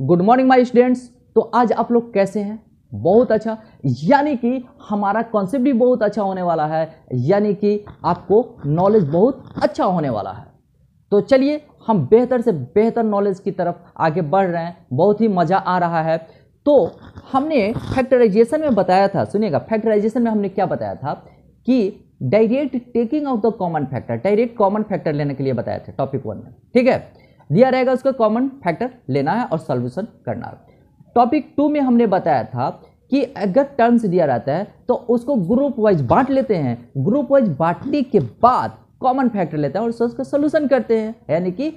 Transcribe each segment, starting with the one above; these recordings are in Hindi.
गुड मॉर्निंग माय स्टूडेंट्स तो आज आप लोग कैसे हैं बहुत अच्छा यानी कि हमारा कॉन्सेप्ट भी बहुत अच्छा होने वाला है यानी कि आपको नॉलेज बहुत अच्छा होने वाला है तो चलिए हम बेहतर से बेहतर नॉलेज की तरफ आगे बढ़ रहे हैं बहुत ही मज़ा आ रहा है तो हमने फैक्टराइजेशन में बताया था सुनिएगा फैक्टराइजेशन में हमने क्या बताया था कि direct taking of the common factor direct common factor लेने के लिए बताया था टॉपिक वन में ठीक है दिया रहेगा उसका कॉमन फैक्टर लेना है और सॉल्यूशन करना है टॉपिक टू में हमने बताया था कि अगर टर्म्स दिया रहता है तो उसको ग्रुप वाइज बांट लेते हैं ग्रुप वाइज बांटने के बाद कॉमन फैक्टर लेते हैं और उसका सोल्यूशन करते हैं यानी कि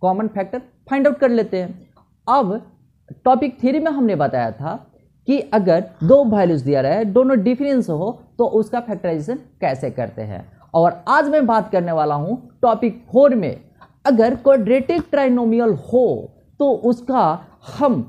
कॉमन फैक्टर फाइंड आउट कर लेते हैं अब टॉपिक थ्री में हमने बताया था कि अगर दो वैल्यूज दिया है दोनों डिफरेंस हो तो उसका फैक्टराइजेशन कैसे करते हैं और आज मैं बात करने वाला हूँ टॉपिक फोर में अगर क्वाड्रेटिक ट्राइनोमियल हो तो उसका हम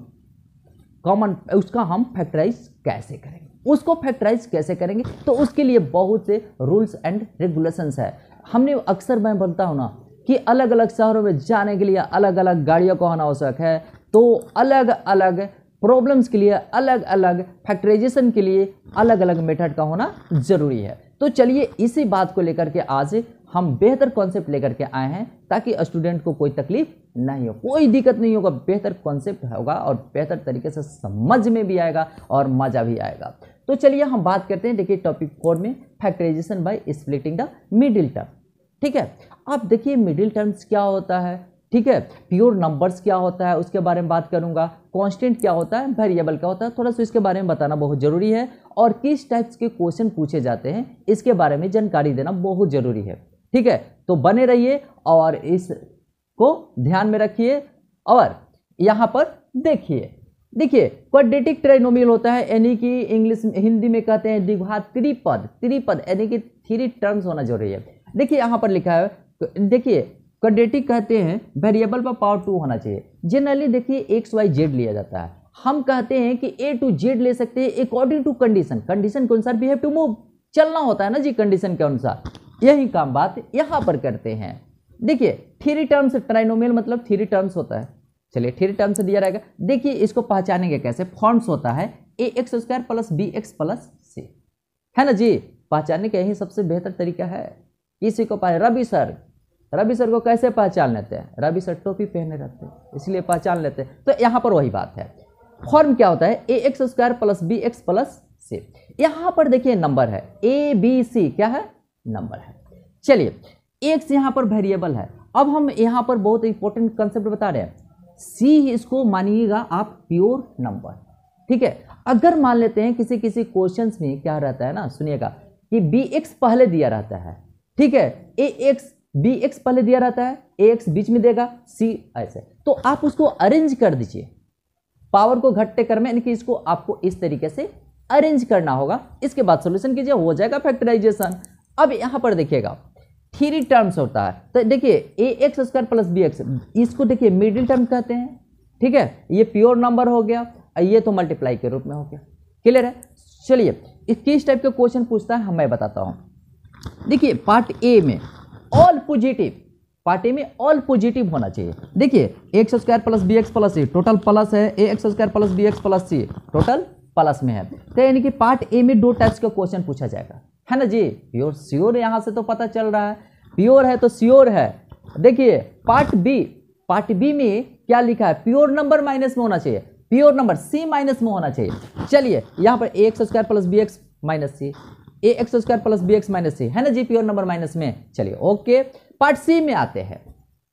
कॉमन उसका हम फैक्टराइज कैसे करेंगे उसको फैक्टराइज कैसे करेंगे तो उसके लिए बहुत से रूल्स एंड रेगुलेशंस है हमने अक्सर मैं बोलता हूँ ना कि अलग अलग शहरों में जाने के लिए अलग अलग गाड़ियों का होना आवश्यक है तो अलग अलग प्रॉब्लम्स के लिए अलग अलग फैक्टराइजेशन के लिए अलग अलग मेथड का होना जरूरी है तो चलिए इसी बात को लेकर के आज हम बेहतर कॉन्सेप्ट लेकर के आए हैं ताकि स्टूडेंट को कोई तकलीफ नहीं हो कोई दिक्कत नहीं होगा बेहतर कॉन्सेप्ट होगा और बेहतर तरीके से समझ में भी आएगा और मज़ा भी आएगा तो चलिए हम बात करते हैं देखिए टॉपिक फोर में factorisation by splitting the middle term ठीक है आप देखिए मिडिल टर्म्स क्या होता है ठीक है प्योर नंबर्स क्या होता है उसके बारे में बात करूंगा कांस्टेंट क्या होता है वेरिएबल क्या होता है थोड़ा सा इसके बारे में बताना बहुत ज़रूरी है और किस टाइप्स के क्वेश्चन पूछे जाते हैं इसके बारे में जानकारी देना बहुत ज़रूरी है ठीक है तो बने रहिए और इस को ध्यान में रखिए और यहाँ पर देखिए देखिए क्वाड्रेटिक ट्राइनोमियल होता है यानी कि इंग्लिश हिंदी में कहते हैं द्विघात त्रिपद त्रिपद यानी कि थ्री टर्म्स होना जरूरी है देखिए यहाँ पर लिखा है देखिए क्वाड्रेटिक कहते हैं वेरिएबल पर पावर टू होना चाहिए जनरली देखिए एक्स वाई जेड लिया जाता है हम कहते हैं कि ए टू जेड ले सकते हैं अकॉर्डिंग टू कंडीशन कंडीशन के अनुसार वी हैव टू मूव चलना होता है ना जी कंडीशन के अनुसार यही काम बात यहाँ पर करते हैं देखिए थ्री टर्म्स ट्राइनोमियल मतलब थ्री टर्म्स होता है चलिए थ्री टर्म्स दिया रहेगा देखिए इसको पहचानेंगे कैसे फॉर्म्स होता है A X square plus B X plus C है ना जी पहचानने का यही सबसे बेहतर तरीका है इसी को पाए रवि सर रवि सर को कैसे पहचान लेते हैं रवि सर टोपी पहने रहते हैं इसलिए पहचान लेते हैं तो यहाँ पर वही बात है फॉर्म क्या होता है A X square plus B X plus C यहाँ पर देखिए नंबर है ए बी सी क्या है नंबर है चलिए एक से यहाँ पर वेरिएबल है अब हम यहाँ पर बहुत इंपॉर्टेंट कंसेप्ट बता रहे हैं सी इसको मानिएगा आप प्योर नंबर ठीक है अगर मान लेते हैं किसी किसी क्वेश्चन में क्या रहता है ना सुनिएगा कि बी एक्स पहले दिया रहता है ठीक है ए एक्स बी एक्स पहले दिया रहता है ए एक्स बीच में देगा सी ऐसे तो आप उसको अरेंज कर दीजिए पावर को घटते कर में यानी कि इसको आपको इस तरीके से अरेंज करना होगा इसके बाद सोल्यूशन कीजिए हो जाएगा फैक्टराइजेशन अब यहाँ पर देखिएगा थ्री टर्म्स होता है तो देखिए A X square plus B X इसको देखिए मिडिल टर्म कहते हैं ठीक है ये प्योर नंबर हो गया और ये तो मल्टीप्लाई के रूप में हो गया क्लियर है चलिए किस टाइप का क्वेश्चन पूछता है मैं बताता हूँ देखिए पार्ट ए में ऑल पॉजिटिव पार्ट ए में ऑल पॉजिटिव होना चाहिए देखिए X square plus B X plus C total plus है A X square plus B X plus C total plus में है तो यानी कि पार्ट ए में दो टाइप्स का क्वेश्चन पूछा जाएगा है ना जी प्योर श्योर यहाँ से तो पता चल रहा है प्योर है तो श्योर है देखिए पार्ट बी पार्ट बी में क्या लिखा है प्योर नंबर माइनस में होना चाहिए प्योर नंबर सी माइनस में होना चाहिए चलिए यहाँ पर A X square plus B X minus C A X square plus B X minus C है ना जी प्योर नंबर माइनस में चलिए ओके पार्ट सी में आते हैं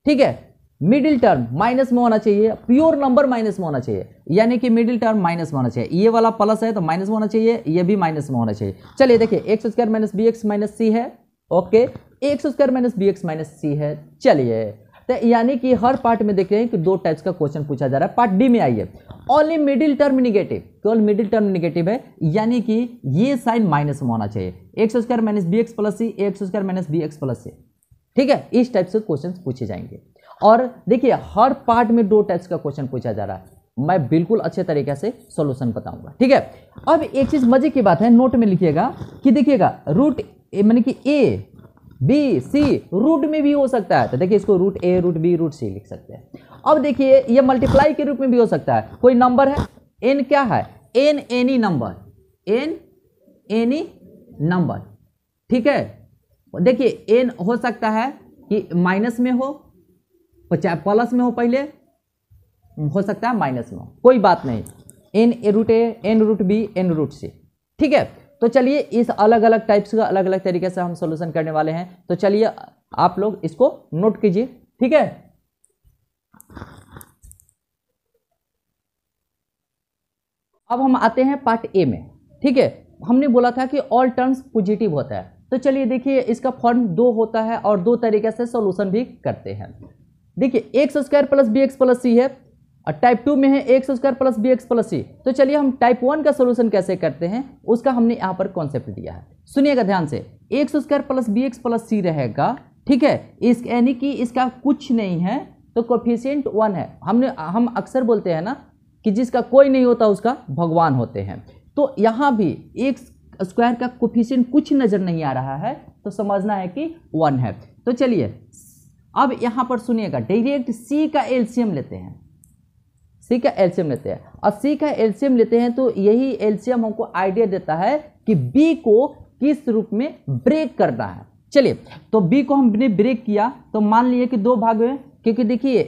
ठीक है मिडिल टर्म माइनस में होना चाहिए प्योर नंबर माइनस में होना चाहिए यानी कि मिडिल टर्म माइनस में होना चाहिए ये वाला प्लस है तो माइनस में होना चाहिए ये भी माइनस में होना चाहिए चलिए देखिए X square minus B X minus C है okay X square minus B X minus C है चलिए तो यानी कि हर पार्ट में देख रहे हैं कि दो टाइप्स का क्वेश्चन पूछा जा रहा है पार्ट डी में आइए ओनली मिडिल टर्म निगेटिव केवल मिडिल टर्म निगेटिव है यानी कि ये साइन माइनस में होना चाहिए X square minus B X plus C X square minus B X plus C ठीक है इस टाइप से क्वेश्चन पूछे जाएंगे और देखिए हर पार्ट में दो टाइप्स का क्वेश्चन पूछा जा रहा है मैं बिल्कुल अच्छे तरीके से सोल्यूशन बताऊंगा ठीक है अब एक चीज मजे की बात है नोट में लिखिएगा कि देखिएगा रूट यानी कि ए बी सी रूट में भी हो सकता है तो देखिए इसको root A root B root C लिख सकते हैं अब देखिए ये मल्टीप्लाई के रूप में भी हो सकता है कोई नंबर है एन क्या है N any number N any number ठीक है देखिए एन हो सकता है कि माइनस में हो वो तो चाहे प्लस में हो पहले हो सकता है माइनस में हो कोई बात नहीं N A root A N root B N root C ठीक है तो चलिए इस अलग अलग टाइप्स का अलग अलग तरीके से हम सोल्यूशन करने वाले हैं तो चलिए आप लोग इसको नोट कीजिए ठीक है अब हम आते हैं पार्ट ए में ठीक है हमने बोला था कि ऑल टर्म्स पॉजिटिव होता है तो चलिए देखिए इसका फॉर्म दो होता है और दो तरीके से सोल्यूशन भी करते हैं देखिए X square plus B X plus C है और टाइप टू में है x square plus B X plus C तो चलिए हम टाइप वन का सोल्यूशन कैसे करते हैं उसका हमने यहाँ पर कॉन्सेप्ट दिया है सुनिएगा ध्यान से X square plus B X plus C रहेगा ठीक है इस यानी कि इसका कुछ नहीं है तो कोफिशियंट वन है हमने हम अक्सर बोलते हैं ना कि जिसका कोई नहीं होता उसका भगवान होते हैं तो यहाँ भी एक स्क्वायर का कोफिशियंट कुछ नज़र नहीं आ रहा है तो समझना है कि वन है तो चलिए अब यहाँ पर सुनिएगा डायरेक्ट सी का एल्शियम लेते हैं सी का एल्शियम लेते हैं और सी का एल्शियम लेते हैं तो यही एल्शियम हमको आइडिया देता है कि बी को किस रूप में ब्रेक करना है चलिए तो बी को हमने ब्रेक किया तो मान लिए कि दो भाग में क्योंकि देखिए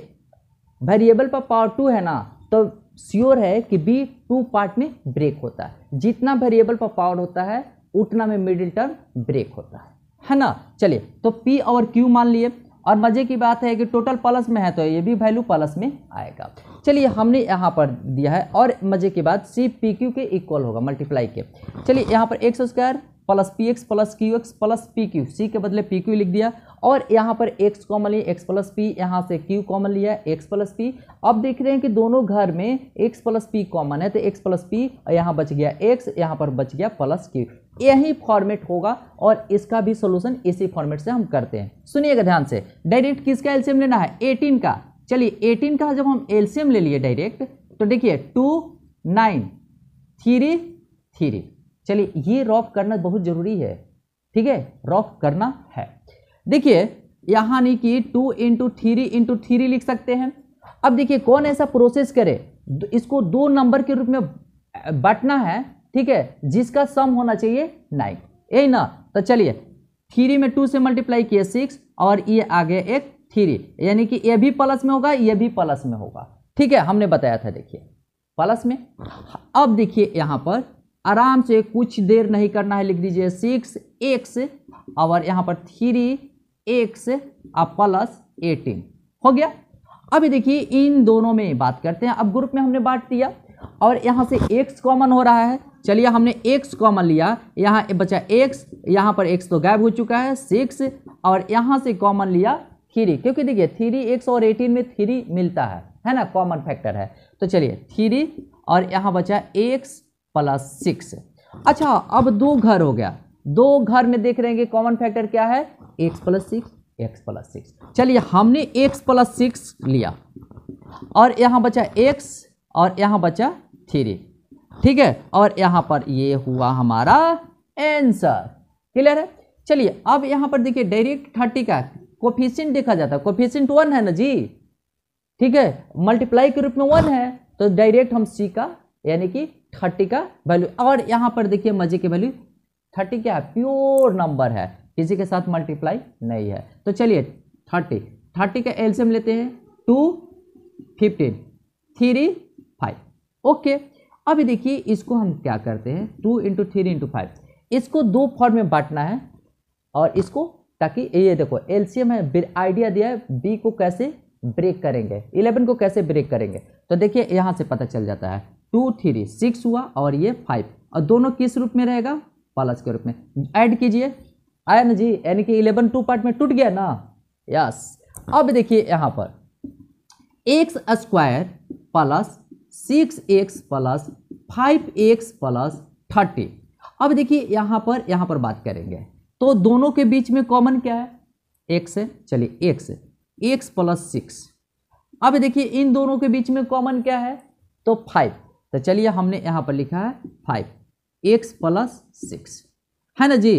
वेरिएबल पर पावर टू है ना तो श्योर है कि बी टू पार्ट में ब्रेक होता है जितना वेरिएबल पर पावर होता है उतना में मिडिल टर्म ब्रेक होता है है ना चलिए तो पी और क्यू मान लिए और मज़े की बात है कि टोटल प्लस में है तो ये भी वैल्यू प्लस में आएगा चलिए हमने यहाँ पर दिया है और मज़े की बात सी पी क्यू के इक्वल होगा मल्टीप्लाई के चलिए यहाँ पर X square plus P X plus Q X plus P Q C के बदले पी क्यू लिख दिया और यहाँ पर एक्स कॉमन लिया एक्स प्लस पी यहाँ से क्यू कॉमन लिया एक्स प्लस पी अब देख रहे हैं कि दोनों घर में एक्स प्लस पी कॉमन है तो एक्स प्लस पी यहाँ बच गया एक्स यहाँ पर बच गया प्लस क्यू यही फॉर्मेट होगा और इसका भी सोल्यूशन इसी फॉर्मेट से हम करते हैं सुनिएगा ध्यान से डायरेक्ट किसका एल्सियम लेना है एटीन का चलिए एटीन का जब हम एल्सियम ले लिए डायरेक्ट तो देखिए टू नाइन थ्री थ्री चलिए ये रॉफ करना बहुत जरूरी है ठीक है रॉफ करना है देखिए यहाँ नहीं कि two into three into three लिख सकते हैं अब देखिए कौन ऐसा प्रोसेस करे इसको दो नंबर के रूप में बांटना है ठीक है जिसका सम होना चाहिए नाइन यही ना तो चलिए थ्री में टू से मल्टीप्लाई किए सिक्स और ये आ गया एक थ्री यानी कि ये भी प्लस में होगा ये भी प्लस में होगा ठीक है हमने बताया था देखिए प्लस में अब देखिए यहाँ पर आराम से कुछ देर नहीं करना है लिख दीजिए सिक्स एक्स और यहाँ पर थ्री एक्स और प्लस एटीन हो गया अभी देखिए इन दोनों में बात करते हैं अब ग्रुप में हमने बांट दिया और यहाँ से एक्स कॉमन हो रहा है चलिए हमने एक्स कॉमन लिया यहाँ बचा एक्स यहाँ पर एक्स तो गायब हो चुका है सिक्स और यहाँ से कॉमन लिया थ्री क्योंकि देखिए थ्री एक्स और एटीन में थ्री मिलता है है ना कॉमन फैक्टर है तो चलिए थ्री और यहाँ बचा एक्स प्लस सिक्स अच्छा अब दो घर हो गया दो घर में देख रहे हैं कि कॉमन फैक्टर क्या है x plus six X plus six चलिए हमने एक्स प्लस सिक्स लिया और यहाँ बचा एक्स और यहाँ बचा थ्री ठीक है और यहाँ पर ये हुआ हमारा आंसर क्लियर है चलिए अब यहाँ पर देखिए डायरेक्ट थर्टी का कोफिशियंट देखा जाता है कोफिशियंट वन है ना जी ठीक है मल्टीप्लाई के रूप में वन है तो डायरेक्ट हम सी का यानी कि थर्टी का वैल्यू और यहाँ पर देखिए मजे की वैल्यू थर्टी क्या है प्योर नंबर है किसी के साथ मल्टीप्लाई नहीं है तो चलिए थर्टी थर्टी का एल्सियम लेते हैं टू फिफ्टीन थ्री ओके अभी देखिए इसको हम क्या करते हैं two into three into five इसको दो फॉर्म में बांटना है और इसको ताकि ये देखो एलसीएम है आइडिया दिया है बी को कैसे ब्रेक करेंगे इलेवन को कैसे ब्रेक करेंगे तो देखिए यहाँ से पता चल जाता है टू थ्री सिक्स हुआ और ये फाइव और दोनों किस रूप में रहेगा प्लस के रूप में ऐड कीजिए आया ना जी यानी कि इलेवन टू पार्ट में टूट गया ना यस अब देखिए यहाँ पर X square plus six X plus five x plus thirty अब देखिए यहाँ पर यहाँ पर बात करेंगे तो दोनों के बीच में कॉमन क्या है एक्स है चलिए एक्स एक्स प्लस सिक्स अब देखिए इन दोनों के बीच में कॉमन क्या है तो फाइव तो चलिए हमने यहाँ पर लिखा है फाइव एक्स प्लस सिक्स है ना जी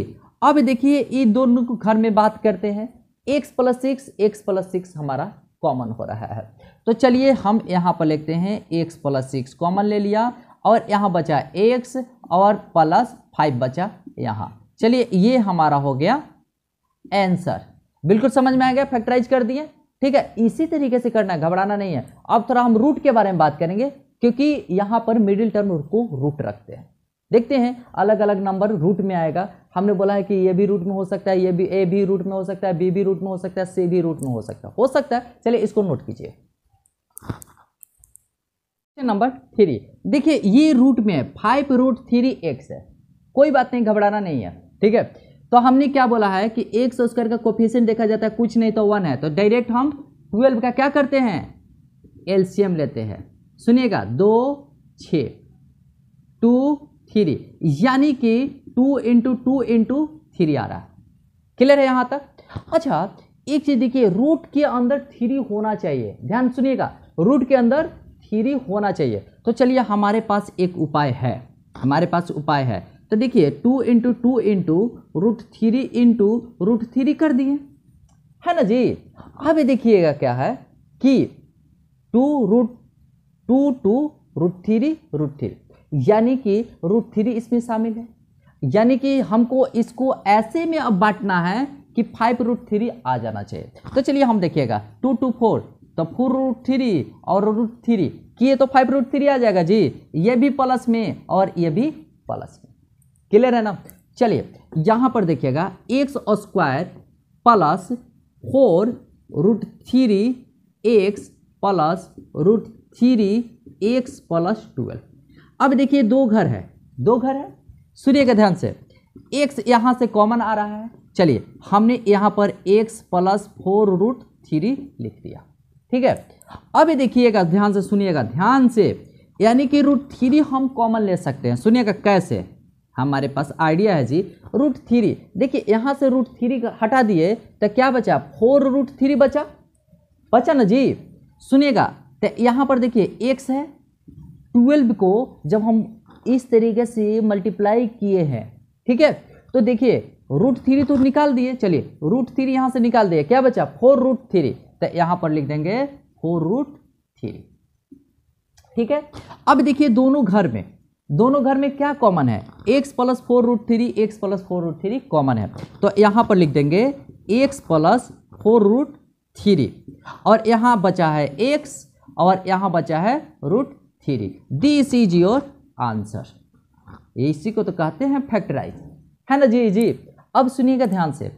अब देखिए इन दोनों को घर में बात करते हैं X plus six X plus six हमारा कॉमन हो रहा है तो चलिए हम यहाँ पर लिखते हैं एक्स प्लस सिक्स कॉमन ले लिया और यहाँ बचा एक्स और प्लस फाइव बचा यहाँ चलिए ये हमारा हो गया आंसर बिल्कुल समझ में आ गया फैक्टराइज कर दिए ठीक है इसी तरीके से करना घबराना नहीं है अब थोड़ा हम रूट के बारे में बात करेंगे क्योंकि यहाँ पर मिडिल टर्म को रूट रखते हैं देखते हैं अलग अलग नंबर रूट में आएगा हमने बोला है कि ये भी रूट में हो सकता है ये भी ए भी रूट में हो सकता है बी भी रूट में हो सकता है सी भी रूट में हो सकता है हो सकता है चलिए इसको नोट कीजिए नंबर थ्री देखिए ये रूट में है फाइव रूट थ्री एक्स है कोई बात नहीं घबराना नहीं है ठीक है तो हमने क्या बोला है कि एक सौ स्क्वायर का कोफिशियंट देखा जाता है कुछ नहीं तो वन है तो डायरेक्ट हम ट्वेल्व का क्या करते हैं एलसीएम लेते हैं सुनिएगा दो छ टू थ्री यानी कि two into two into three आ रहा है क्लियर है यहां तक अच्छा एक चीज़ देखिए रूट के अंदर थ्री होना चाहिए ध्यान सुनिएगा रूट के अंदर थ्री होना चाहिए तो चलिए हमारे पास एक उपाय है हमारे पास उपाय है तो देखिए two into two into root three into root three कर दिए है ना जी अब देखिएगा क्या है कि two root two two root three root three यानी कि रूट थ्री इसमें शामिल है यानी कि हमको इसको ऐसे में अब बांटना है कि फाइव रूट थ्री आ जाना चाहिए तो चलिए हम देखिएगा टू टू फोर तो फोर रूट थ्री और रूट थ्री किए तो फाइव रूट थ्री आ जाएगा जी ये भी प्लस में और ये भी प्लस में क्लियर है ना चलिए यहाँ पर देखिएगा x square plus four root three x plus root three x plus twelve अब देखिए दो घर है दो घर है सूर्य के ध्यान से एक्स यहाँ से कॉमन आ रहा है चलिए हमने यहाँ पर x plus four root three लिख दिया ठीक है अब ये देखिएगा ध्यान से सुनिएगा ध्यान से यानी कि रूट थ्री हम कॉमन ले सकते हैं सुनिएगा कैसे हमारे पास आइडिया है जी रूट थ्री देखिए यहाँ से रूट थ्री हटा दिए तो क्या बचा फोर रूट थ्री बचा बचा ना जी सुनिएगा तो यहाँ पर देखिए एक्स है ट्वेल्व को जब हम इस तरीके से मल्टीप्लाई किए हैं ठीक है तो देखिए रूट थ्री तो निकाल दिए चलिए रूट थ्री यहाँ से निकाल दिए क्या बचा फोर रूट थ्री तो यहाँ पर लिख देंगे फोर रूट थ्री ठीक है अब देखिए दोनों घर में दोनों घर में क्या कॉमन है x plus four root three x plus four root three common है तो यहाँ पर लिख देंगे x plus four root three और यहाँ बचा है एक्स और यहाँ बचा है root three this is your answer इसी को तो कहते हैं फैक्टराइज है ना जी जी अब सुनिएगा ध्यान से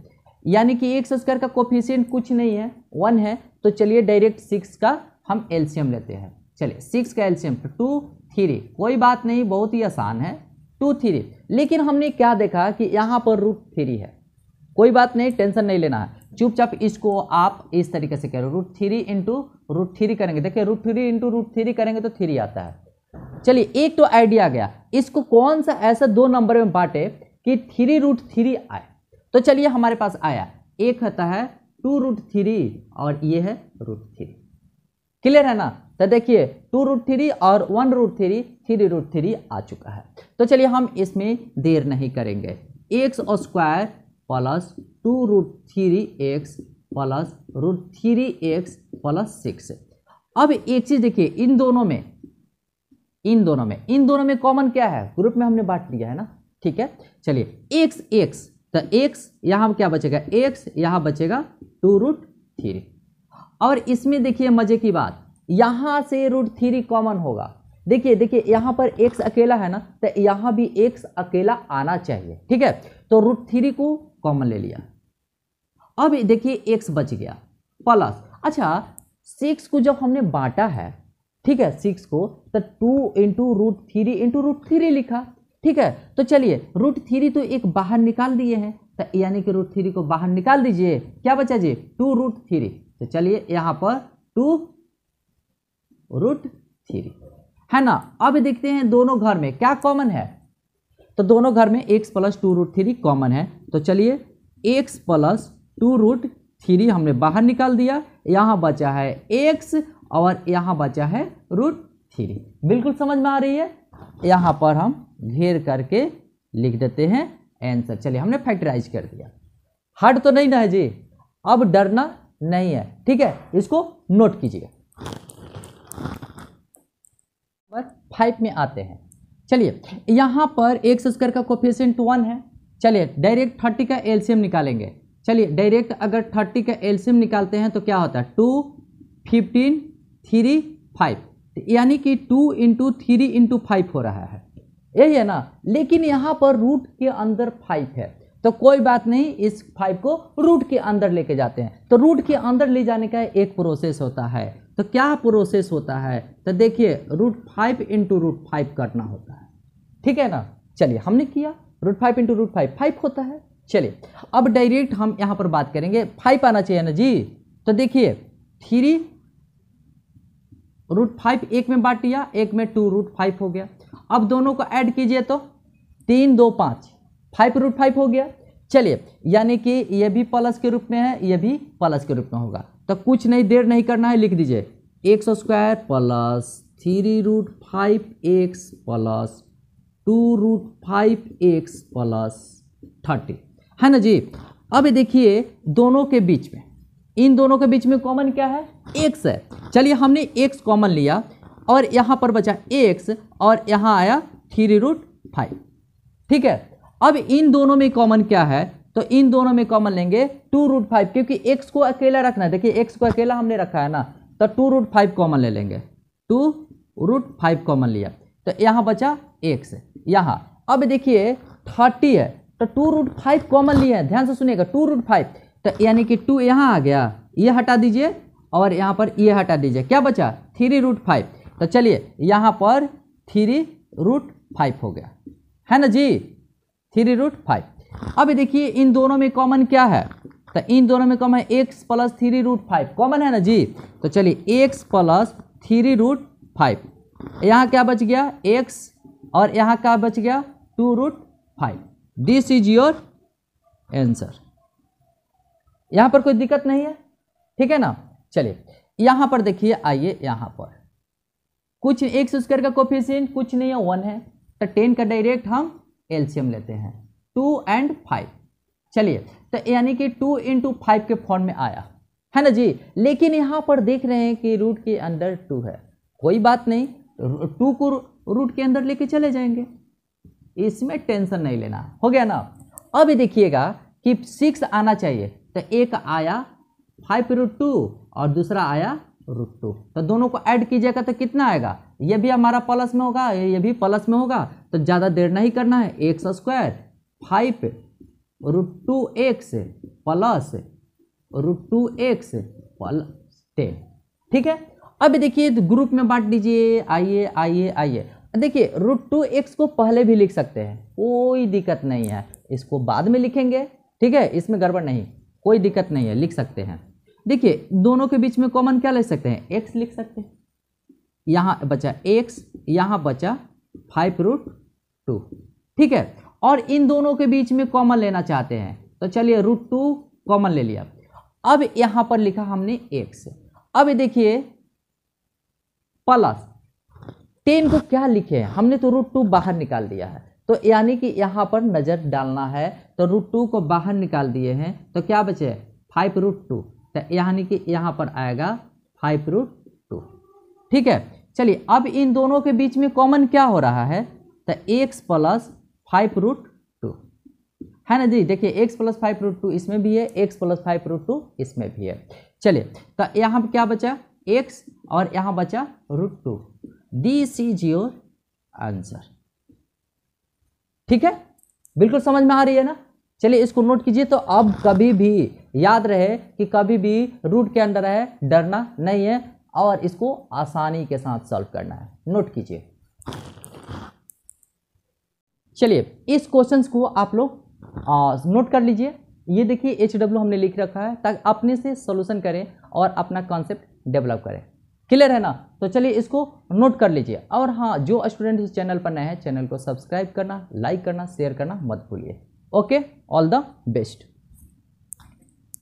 यानी कि एक स्क्वायर का कोफिशियंट कुछ नहीं है वन है तो चलिए डायरेक्ट सिक्स का हम एल्शियम लेते हैं चलिए सिक्स का एल्शियम टू थ्री कोई बात नहीं बहुत ही आसान है टू थ्री लेकिन हमने क्या देखा कि यहाँ पर रूट थ्री है कोई बात नहीं टेंशन नहीं लेना है चुपचाप इसको आप इस तरीके से करो root three into root three करेंगे देखिए root three into root three करेंगे तो थ्री आता है चलिए एक तो आइडिया गया इसको कौन सा ऐसा दो नंबर में बांटे कि थ्री रूट थ्री आए तो चलिए हमारे पास आया एक होता है टू रूट थ्री और ये है रूट थ्री क्लियर है ना तो देखिए टू रूट थ्री और one root three three root three आ चुका है तो चलिए हम इसमें देर नहीं करेंगे x square plus two root three x plus root three x plus six अब एक चीज देखिए इन दोनों में इन दोनों में इन दोनों में कॉमन क्या है ग्रुप में हमने बांट लिया है ना ठीक है चलिए एक्स एक्स तो एक्स यहाँ क्या बचेगा एक्स यहाँ बचेगा टू रूट थ्री और इसमें देखिए मजे की बात यहाँ से रूट थ्री कॉमन होगा देखिए देखिए यहाँ पर एक्स अकेला है ना तो यहाँ भी एक्स अकेला आना चाहिए ठीक है तो रूट थ्री को कॉमन ले लिया अब देखिए एक्स बच गया प्लस अच्छा सिक्स को जब हमने बांटा है ठीक है सिक्स को तो two into root three into root three लिखा ठीक है तो चलिए रूट थ्री तो एक बाहर निकाल दिए हैं तो यानी कि रूट थ्री को बाहर निकाल दीजिए क्या बचा जी टू रूट थ्री तो चलिए यहाँ पर टू रूट थ्री है ना अब देखते हैं दोनों घर में क्या कॉमन है तो दोनों घर में x plus two root three common है तो चलिए x plus two root three हमने बाहर निकाल दिया यहाँ बचा है एक्स और यहाँ बचा है रूट थ्री बिल्कुल समझ में आ रही है यहाँ पर हम घेर करके लिख देते हैं आंसर चलिए हमने फैक्टराइज कर दिया हट तो नहीं ना है जी अब डरना नहीं है ठीक है इसको नोट कीजिए नंबर फाइव में आते हैं चलिए यहाँ पर एक स्क्वायर का कोफिशियंट वन है चलिए डायरेक्ट थर्टी का एलसीएम निकालेंगे चलिए डायरेक्ट अगर थर्टी का एलसीएम निकालते हैं तो क्या होता है टू फिफ्टीन थ्री फाइव यानी कि two into three into five हो रहा है यही है ना लेकिन यहाँ पर रूट के अंदर फाइव है तो कोई बात नहीं इस फाइव को रूट के अंदर लेके जाते हैं तो रूट के अंदर ले जाने का एक प्रोसेस होता है तो क्या प्रोसेस होता है तो देखिए root five into root five करना होता है ठीक है ना चलिए हमने किया root five into root five five होता है चलिए अब डायरेक्ट हम यहाँ पर बात करेंगे फाइव आना चाहिए ना जी तो देखिए थ्री रूट फाइव एक में बांट लिया एक में टू रूट फाइव हो गया अब दोनों को ऐड कीजिए तो तीन दो पाँच फाइव रूट फाइव हो गया चलिए यानी कि ये भी प्लस के रूप में है ये भी प्लस के रूप में होगा तो कुछ नहीं देर नहीं करना है लिख दीजिए सौ squared plus three root five x plus two root five x plus thirty है ना जी अब देखिए दोनों के बीच में इन दोनों के बीच में कॉमन क्या है एक्स है चलिए हमने एक्स कॉमन लिया और यहाँ पर बचा ए एक्स और यहाँ आया थ्री रूट फाइव ठीक है अब इन दोनों में कॉमन क्या है तो इन दोनों में कॉमन लेंगे टू रूट फाइव क्योंकि एक्स को अकेला रखना है देखिए एक्स को अकेला हमने रखा है ना तो टू रूट फाइव कॉमन ले लेंगे टू रूट फाइव कॉमन लिया तो यहाँ बचा एक्स यहाँ अब देखिए थर्टी है तो टू रूट फाइव कॉमन लिया है ध्यान से सुनिएगा टू रूट फाइव तो यानी कि टू यहाँ आ गया ये हटा दीजिए और यहाँ पर ये हटा दीजिए क्या बचा थ्री रूट फाइव तो चलिए यहाँ पर थ्री रूट फाइव हो गया है ना जी थ्री रूट फाइव अब देखिए इन दोनों में कॉमन क्या है तो इन दोनों में common x plus three root five common है ना जी तो चलिए x plus three root five यहाँ क्या बच गया एक्स और यहाँ क्या बच गया two root five this is your answer यहाँ पर कोई दिक्कत नहीं है ठीक है ना चलिए यहाँ पर देखिए आइए यहाँ पर कुछ एक्स स्क्वायर का कोफिशियंट कुछ नहीं है वन है तो टेन का डायरेक्ट हम एल्शियम लेते हैं टू एंड फाइव चलिए तो यानी कि टू इंटू फाइव के फॉर्म में आया है ना जी लेकिन यहाँ पर देख रहे हैं कि रूट के अंदर टू है कोई बात नहीं टू को रूट के अंदर लेके चले जाएंगे इसमें टेंशन नहीं लेना हो गया ना अभी देखिएगा कि सिक्स आना चाहिए तो एक आया फाइव रूट टू और दूसरा आया रूट टू तो दोनों को ऐड कीजिएगा तो कितना आएगा ये भी हमारा प्लस में होगा ये भी प्लस में होगा तो ज़्यादा देर नहीं करना है x squared five root two x plus root two x plus ten ठीक है अब देखिए तो ग्रुप में बांट दीजिए आइए आइए आइए देखिए रूट टू एक्स को पहले भी लिख सकते हैं कोई दिक्कत नहीं है इसको बाद में लिखेंगे ठीक है इसमें गड़बड़ नहीं कोई दिक्कत नहीं है लिख सकते हैं देखिए दोनों के बीच में कॉमन क्या ले सकते हैं एक्स लिख सकते हैं यहाँ बचा एक्स यहाँ बचा फाइव रूट टू ठीक है और इन दोनों के बीच में कॉमन लेना चाहते हैं तो चलिए रूट टू कॉमन ले लिया अब यहाँ पर लिखा हमने एक्स अब देखिए प्लस टेन को क्या लिखे हैं हमने तो रूट टू बाहर निकाल दिया है तो यानी कि यहाँ पर नज़र डालना है तो रूट टू को बाहर निकाल दिए हैं तो क्या बचे फाइव रूट टू तो यानी कि यहाँ पर आएगा फाइव रूट टू ठीक है चलिए अब इन दोनों के बीच में कॉमन क्या हो रहा है तो x plus five root two है ना जी देखिए x plus five root two इसमें भी है x plus five root two इसमें भी है चलिए तो यहाँ पर क्या बचा एक्स और यहाँ बचा root two this is your answer ठीक है बिल्कुल समझ में आ रही है ना चलिए इसको नोट कीजिए तो अब कभी भी याद रहे कि कभी भी रूट के अंदर है डरना नहीं है और इसको आसानी के साथ सॉल्व करना है नोट कीजिए चलिए इस क्वेश्चन को आप लोग नोट कर लीजिए ये देखिए एच डब्ल्यू हमने लिख रखा है ताकि अपने से सोल्यूशन करें और अपना कॉन्सेप्ट डेवलप करें क्लियर है ना तो चलिए इसको नोट कर लीजिए और हाँ जो स्टूडेंट इस चैनल पर नए हैं चैनल को सब्सक्राइब करना लाइक करना शेयर करना मत भूलिए okay all the best